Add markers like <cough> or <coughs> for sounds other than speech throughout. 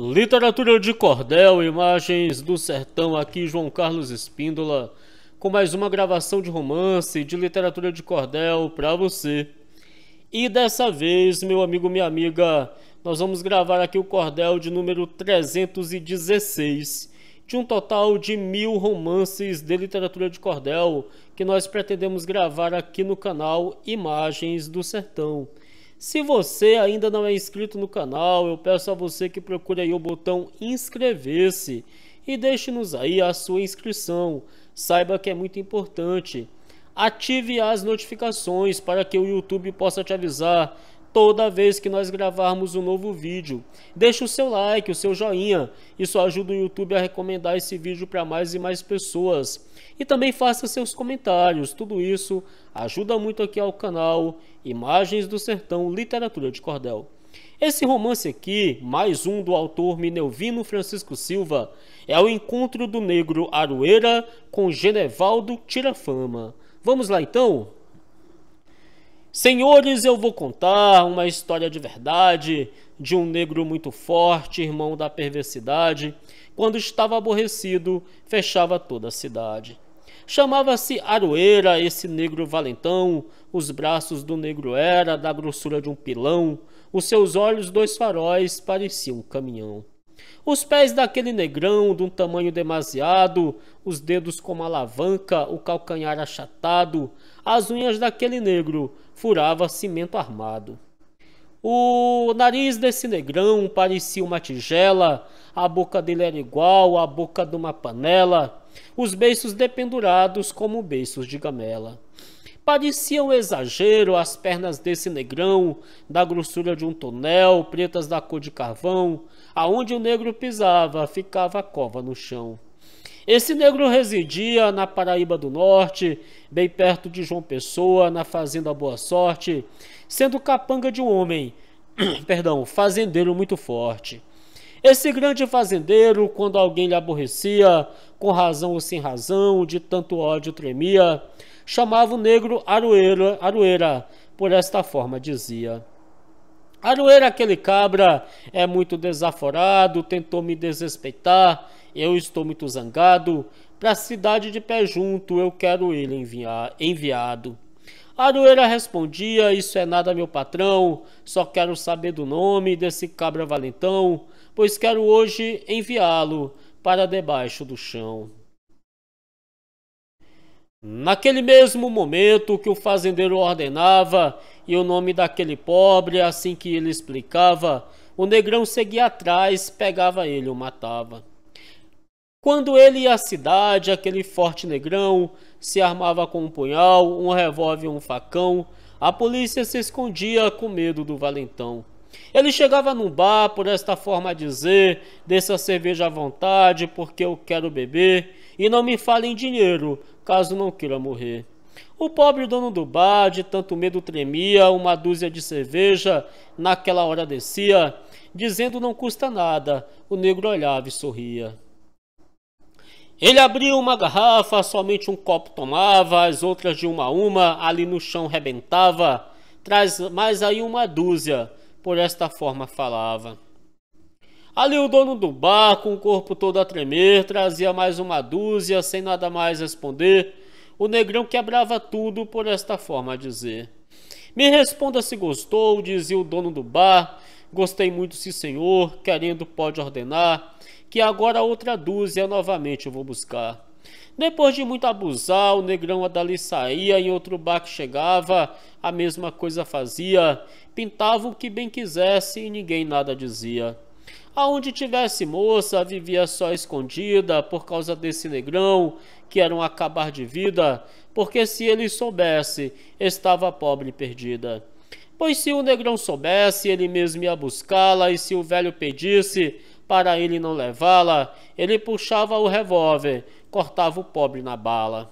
Literatura de Cordel, imagens do sertão aqui, João Carlos Espíndola, com mais uma gravação de romance de literatura de cordel para você. E dessa vez, meu amigo, minha amiga, nós vamos gravar aqui o cordel de número 316, de um total de mil romances de literatura de cordel que nós pretendemos gravar aqui no canal Imagens do Sertão. Se você ainda não é inscrito no canal, eu peço a você que procure aí o botão inscrever-se e deixe-nos aí a sua inscrição. Saiba que é muito importante. Ative as notificações para que o YouTube possa te avisar toda vez que nós gravarmos um novo vídeo. Deixe o seu like, o seu joinha, isso ajuda o YouTube a recomendar esse vídeo para mais e mais pessoas. E também faça seus comentários, tudo isso ajuda muito aqui ao canal Imagens do Sertão Literatura de Cordel. Esse romance aqui, mais um do autor Mineuvino Francisco Silva, é o encontro do negro Aroeira com Genevaldo Tirafama. Vamos lá então? Senhores, eu vou contar uma história de verdade de um negro muito forte, irmão da perversidade. Quando estava aborrecido, fechava toda a cidade. Chamava-se Aroeira, esse negro valentão. Os braços do negro era da grossura de um pilão. Os seus olhos, dois faróis, pareciam um caminhão. Os pés daquele negrão, de um tamanho demasiado, os dedos como alavanca, o calcanhar achatado, as unhas daquele negro, furava cimento armado. O nariz desse negrão parecia uma tigela, a boca dele era igual à boca de uma panela, os beiços dependurados como beiços de gamela. Parecia um exagero as pernas desse negrão, da grossura de um tonel, pretas da cor de carvão, aonde o negro pisava, ficava a cova no chão. Esse negro residia na Paraíba do Norte, bem perto de João Pessoa, na Fazenda Boa Sorte, sendo capanga de um homem, <clears throat> perdão, fazendeiro muito forte. Esse grande fazendeiro, quando alguém lhe aborrecia, com razão ou sem razão, de tanto ódio tremia, chamava o negro Aroeira, Aroeira, por esta forma dizia. Aroeira, aquele cabra, é muito desaforado, tentou me desrespeitar, eu estou muito zangado. Para a cidade de pé junto, eu quero ele enviar, enviado. Aroeira respondia: Isso é nada, meu patrão. Só quero saber do nome desse cabra valentão, pois quero hoje enviá-lo para debaixo do chão. Naquele mesmo momento que o fazendeiro ordenava e o nome daquele pobre, assim que ele explicava, o negrão seguia atrás, pegava ele e o matava. Quando ele ia à cidade, aquele forte negrão se armava com um punhal, um revólver e um facão. A polícia se escondia com medo do valentão. Ele chegava num bar por esta forma a dizer: desça a cerveja à vontade, porque eu quero beber, e não me falem dinheiro, caso não queira morrer. O pobre dono do bar, de tanto medo, tremia, uma dúzia de cerveja, naquela hora descia, dizendo não custa nada. O negro olhava e sorria. Ele abriu uma garrafa, somente um copo tomava, as outras de uma a uma, ali no chão rebentava, traz mais aí uma dúzia, por esta forma falava. Ali o dono do bar, com o corpo todo a tremer, trazia mais uma dúzia, sem nada mais responder. O negrão quebrava tudo, por esta forma dizer. Me responda se gostou, dizia o dono do bar. Gostei muito, sim senhor, querendo pode ordenar que agora outra dúzia novamente eu vou buscar. Depois de muito abusar, o negrão dali saía, em outro bar que chegava, a mesma coisa fazia, pintava o que bem quisesse e ninguém nada dizia. Aonde tivesse moça, vivia só escondida por causa desse negrão, que era um acabar de vida, porque se ele soubesse, estava pobre e perdida. Pois se o negrão soubesse, ele mesmo ia buscá-la, e se o velho pedisse, para ele não levá-la, ele puxava o revólver, cortava o pobre na bala.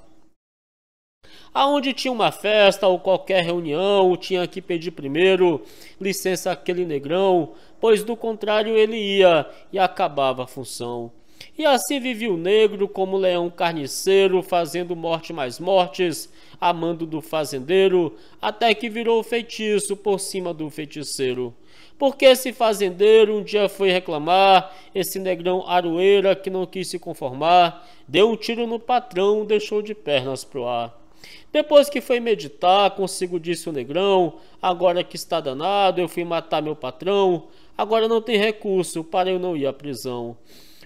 Aonde tinha uma festa ou qualquer reunião, tinha que pedir primeiro licença àquele negrão, pois do contrário ele ia e acabava a função. E assim vivia o negro como leão carniceiro, fazendo morte mais mortes, amando do fazendeiro, até que virou feitiço por cima do feiticeiro. Porque esse fazendeiro um dia foi reclamar, esse negrão aroeira que não quis se conformar, deu um tiro no patrão, deixou de pernas pro ar. Depois que foi meditar, consigo disse o negrão, agora que está danado, eu fui matar meu patrão, agora não tem recurso para eu não ir à prisão.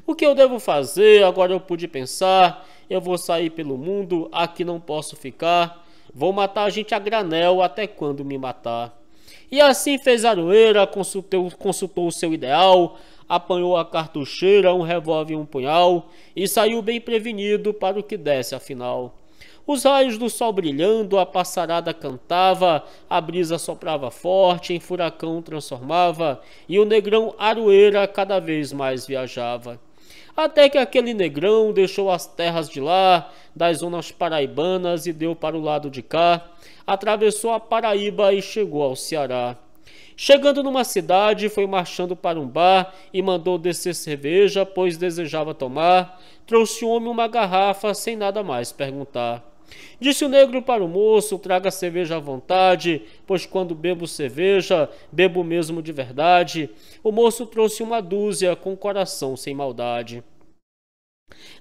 O que eu devo fazer? Agora eu pude pensar, eu vou sair pelo mundo, aqui não posso ficar, vou matar a gente a granel até quando me matar. E assim fez a consultou, consultou o seu ideal, apanhou a cartucheira, um revólver e um punhal, e saiu bem prevenido para o que desse, afinal. Os raios do sol brilhando, a passarada cantava, a brisa soprava forte, em furacão transformava, e o negrão aroeira cada vez mais viajava até que aquele negrão deixou as terras de lá, das zonas paraibanas e deu para o lado de cá, atravessou a Paraíba e chegou ao Ceará. Chegando numa cidade, foi marchando para um bar e mandou descer cerveja, pois desejava tomar. Trouxe o homem uma garrafa sem nada mais perguntar. Disse o negro para o moço: traga cerveja à vontade, pois quando bebo cerveja, bebo mesmo de verdade. O moço trouxe uma dúzia, com coração sem maldade.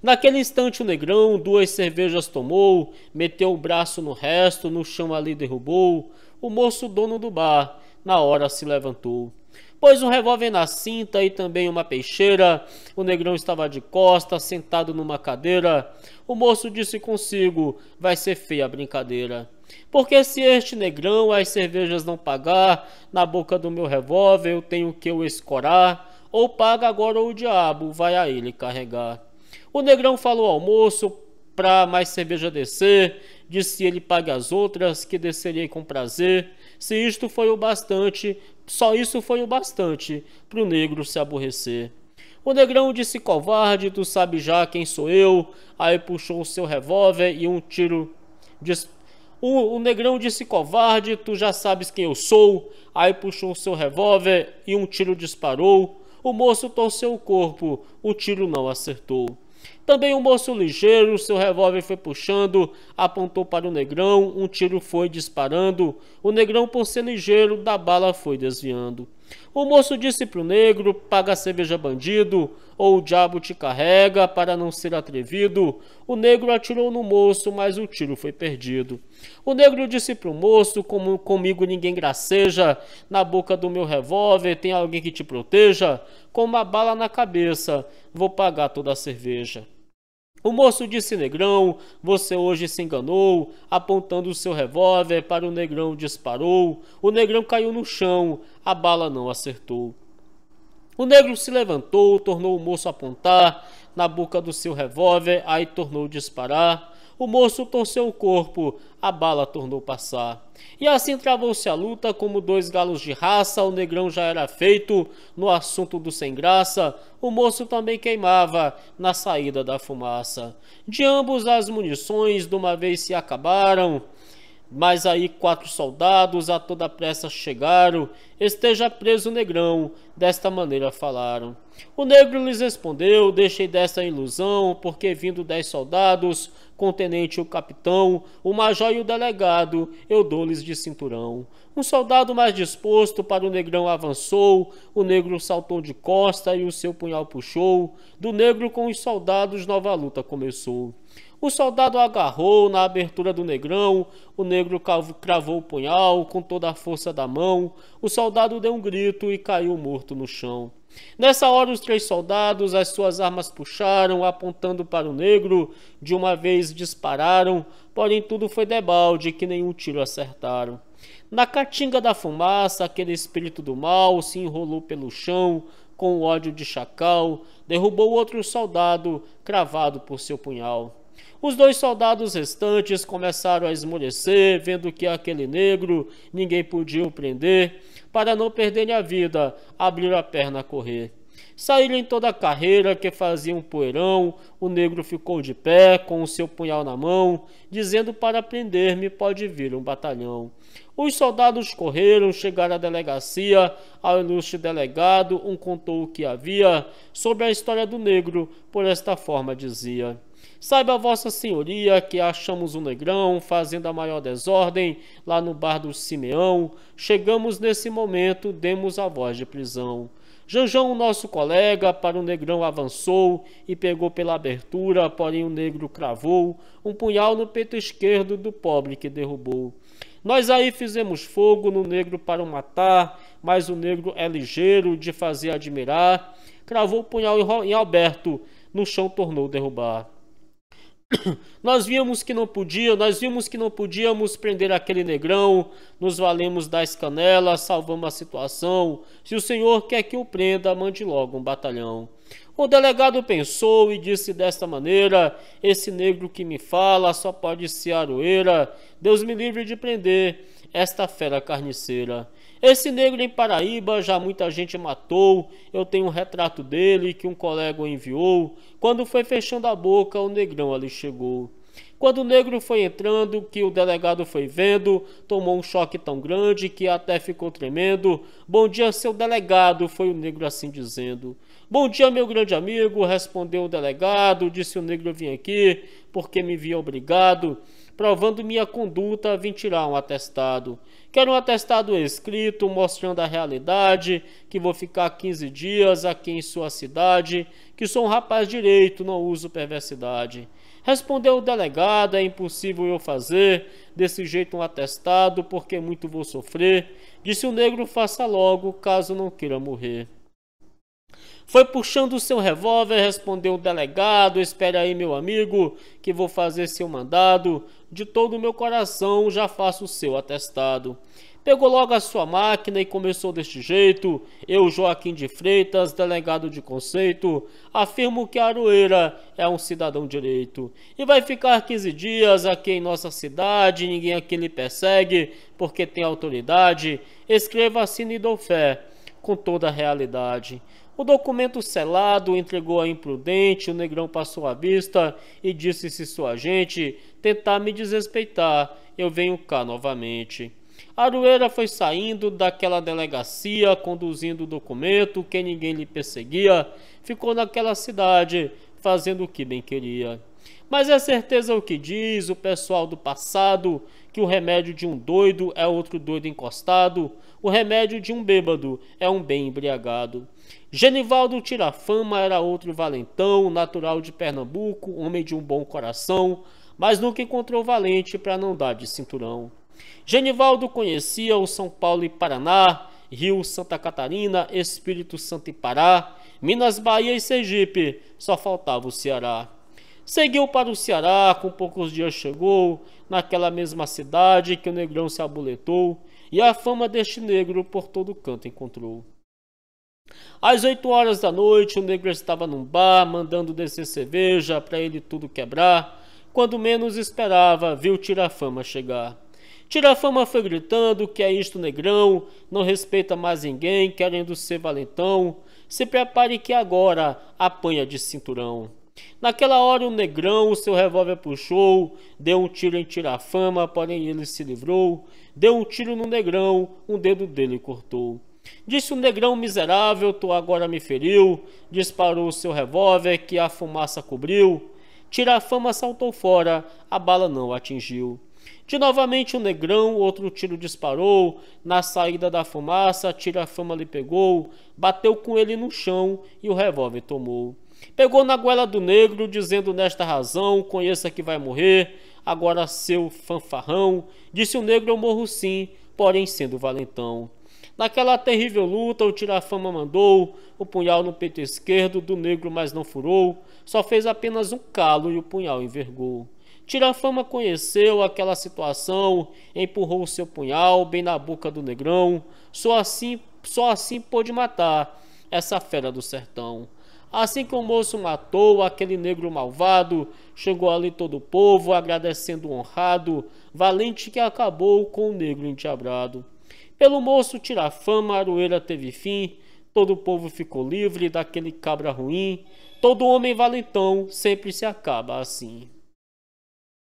Naquele instante o negrão duas cervejas tomou, meteu o braço no resto, no chão ali derrubou. O moço dono do bar na hora se levantou. Pôs um revólver na cinta e também uma peixeira. O negrão estava de costas, sentado numa cadeira. O moço disse consigo: Vai ser feia a brincadeira. Porque se este negrão as cervejas não pagar, na boca do meu revólver eu tenho que o escorar. Ou paga agora ou o diabo vai a ele carregar. O negrão falou ao moço, comprar mais cerveja DC, disse ele pague as outras, que descerei com prazer. Se isto foi o bastante, só isso foi o bastante para o negro se aborrecer. O negrão disse covarde, tu sabe já quem sou eu. Aí puxou o seu revólver e um tiro. Dis... O, o negrão disse covarde, tu já sabes quem eu sou. Aí puxou o seu revólver e um tiro disparou. O moço torceu o corpo, o tiro não acertou. Também um moço ligeiro, seu revólver foi puxando, apontou para o negrão, um tiro foi disparando. O negrão, por ser ligeiro, da bala foi desviando. O moço disse para o negro: paga a cerveja bandido, ou o diabo te carrega, para não ser atrevido. O negro atirou no moço, mas o tiro foi perdido. O negro disse para o moço: como comigo ninguém graceja, na boca do meu revólver tem alguém que te proteja. Com uma bala na cabeça, vou pagar toda a cerveja. O moço disse: Negrão, você hoje se enganou. Apontando o seu revólver para o negrão, disparou. O negrão caiu no chão, a bala não acertou. O negro se levantou, tornou o moço apontar na boca do seu revólver, aí tornou disparar. O moço torceu o corpo, a bala tornou passar. E assim travou-se a luta como dois galos de raça, o negrão já era feito no assunto do sem graça, o moço também queimava na saída da fumaça. De ambos as munições de uma vez se acabaram. Mas aí quatro soldados a toda pressa chegaram, esteja preso o negrão, desta maneira falaram. O negro lhes respondeu: Deixei dessa ilusão, porque vindo dez soldados, com o tenente o capitão, o major e o delegado, eu dou-lhes de cinturão. Um soldado mais disposto para o negrão avançou, o negro saltou de costa e o seu punhal puxou. Do negro com os soldados, nova luta começou. O soldado agarrou na abertura do negrão, o negro cravou o punhal com toda a força da mão, o soldado deu um grito e caiu morto no chão. Nessa hora, os três soldados as suas armas puxaram, apontando para o negro. De uma vez dispararam, porém tudo foi debalde, que nenhum tiro acertaram. Na caatinga da fumaça, aquele espírito do mal se enrolou pelo chão com o ódio de chacal, derrubou outro soldado cravado por seu punhal. Os dois soldados restantes começaram a esmorecer, vendo que aquele negro ninguém podia o prender para não perderem a vida, abriram a perna a correr. Saíram em toda a carreira que fazia um poeirão, o negro ficou de pé, com o seu punhal na mão, dizendo para prender-me pode vir um batalhão. Os soldados correram, chegaram à delegacia, ao ilustre delegado, um contou o que havia, sobre a história do negro, por esta forma dizia. Saiba vossa senhoria que achamos um negrão fazendo a maior desordem lá no bar do Simeão. Chegamos nesse momento, demos a voz de prisão. Janjão, nosso colega, para o negrão avançou e pegou pela abertura, porém o negro cravou um punhal no peito esquerdo do pobre que derrubou. Nós aí fizemos fogo no negro para o matar, mas o negro é ligeiro de fazer admirar, cravou o punhal em Alberto, no chão tornou derrubar. <coughs> Nós vimos que não podia, nós vimos que não podíamos prender aquele negrão, nos valemos das canelas, salvamos a situação. Se o senhor quer que o prenda, mande logo um batalhão. O delegado pensou e disse desta maneira: Esse negro que me fala só pode ser aroeira. Deus me livre de prender esta fera carniceira. Esse negro em Paraíba já muita gente matou. Eu tenho um retrato dele que um colega enviou. Quando foi fechando a boca, o negrão ali chegou. Quando o negro foi entrando, que o delegado foi vendo, tomou um choque tão grande que até ficou tremendo. Bom dia, seu delegado, foi o negro assim dizendo. Bom dia, meu grande amigo, respondeu o delegado. Disse o negro: vim aqui porque me vi obrigado provando minha conduta, tirar um atestado. Quero um atestado escrito mostrando a realidade, que vou ficar 15 dias aqui em sua cidade, que sou um rapaz direito, não uso perversidade. Respondeu o delegado: é impossível eu fazer desse jeito um atestado, porque muito vou sofrer. Disse o negro: faça logo, caso não queira morrer. Foi puxando seu revólver, respondeu o delegado: Espere aí, meu amigo, que vou fazer seu mandado. De todo o meu coração já faço o seu atestado. Pegou logo a sua máquina e começou deste jeito. Eu, Joaquim de Freitas, delegado de conceito, afirmo que Aroeira é um cidadão direito. E vai ficar 15 dias aqui em nossa cidade, ninguém aqui lhe persegue, porque tem autoridade. Escreva assine e dou fé, com toda a realidade. O documento selado entregou a imprudente, o negrão passou a vista e disse-se sua gente, tentar me desrespeitar. Eu venho cá novamente. Arueira foi saindo daquela delegacia, conduzindo o documento que ninguém lhe perseguia. Ficou naquela cidade, fazendo o que bem queria. Mas é certeza o que diz o pessoal do passado, que o remédio de um doido é outro doido encostado, o remédio de um bêbado é um bem embriagado. Genivaldo Tirafama era outro valentão, natural de Pernambuco, homem de um bom coração, mas nunca encontrou valente para não dar de cinturão. Genivaldo conhecia o São Paulo e Paraná, Rio, Santa Catarina, Espírito Santo e Pará, Minas, Bahia e Sergipe, só faltava o Ceará. Seguiu para o Ceará, com poucos dias chegou, naquela mesma cidade que o negrão se abuletou, e a fama deste negro por todo canto encontrou. Às oito horas da noite, o negro estava num bar, mandando descer cerveja para ele tudo quebrar quando menos esperava, viu Tirafama chegar. Tirafama foi gritando que é isto negrão, não respeita mais ninguém, querendo ser valentão. Se prepare que agora apanha de cinturão. Naquela hora o negrão o seu revólver puxou, deu um tiro em Tirafama, porém ele se livrou. Deu um tiro no negrão, um dedo dele cortou. Disse o negrão miserável, tu agora me feriu. Disparou o seu revólver que a fumaça cobriu. Tirafama saltou fora, a bala não atingiu. De novamente o negrão, outro tiro disparou. Na saída da fumaça, Tirafama lhe pegou, bateu com ele no chão e o revólver tomou. Pegou na goela do negro, dizendo nesta razão: Conheça que vai morrer, agora seu fanfarrão. Disse o negro: Eu morro sim, porém sendo valentão. Naquela terrível luta, o tirafama mandou, o punhal no peito esquerdo do negro mas não furou, só fez apenas um calo e o punhal envergou. Tirafama conheceu aquela situação, empurrou o seu punhal bem na boca do negrão, só assim, só assim pôde matar essa fera do sertão. Assim que o moço matou aquele negro malvado, chegou ali todo o povo agradecendo honrado, valente que acabou com o negro enteabrado. Pelo moço tirar fama, a aroeira teve fim, todo o povo ficou livre daquele cabra ruim, todo homem valentão sempre se acaba assim.